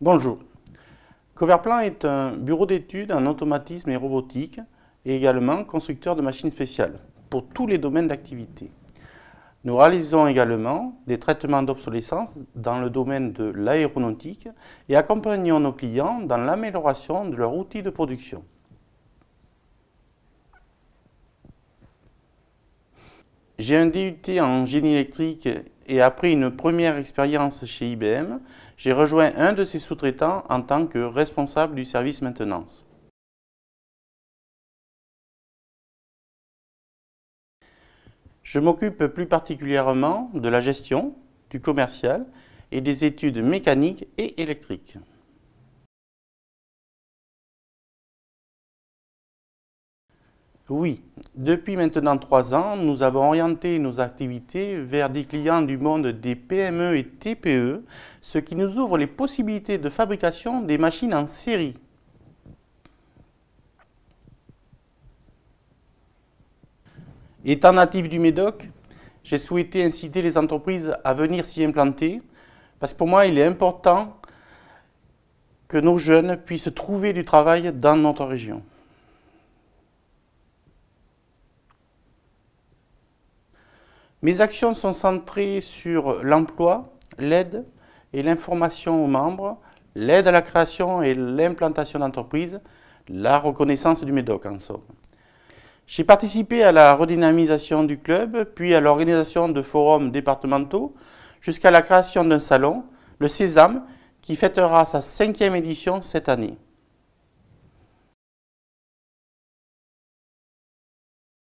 Bonjour. Coverplan est un bureau d'études en automatisme et robotique et également constructeur de machines spéciales pour tous les domaines d'activité. Nous réalisons également des traitements d'obsolescence dans le domaine de l'aéronautique et accompagnons nos clients dans l'amélioration de leurs outils de production. J'ai un DUT en génie électrique et après une première expérience chez IBM, j'ai rejoint un de ses sous-traitants en tant que responsable du service maintenance. Je m'occupe plus particulièrement de la gestion, du commercial et des études mécaniques et électriques. Oui, depuis maintenant trois ans, nous avons orienté nos activités vers des clients du monde des PME et TPE, ce qui nous ouvre les possibilités de fabrication des machines en série. Étant natif du Médoc, j'ai souhaité inciter les entreprises à venir s'y implanter, parce que pour moi, il est important que nos jeunes puissent trouver du travail dans notre région. Mes actions sont centrées sur l'emploi, l'aide et l'information aux membres, l'aide à la création et l'implantation d'entreprises, la reconnaissance du MEDOC en somme. J'ai participé à la redynamisation du club, puis à l'organisation de forums départementaux, jusqu'à la création d'un salon, le Sésame, qui fêtera sa cinquième édition cette année.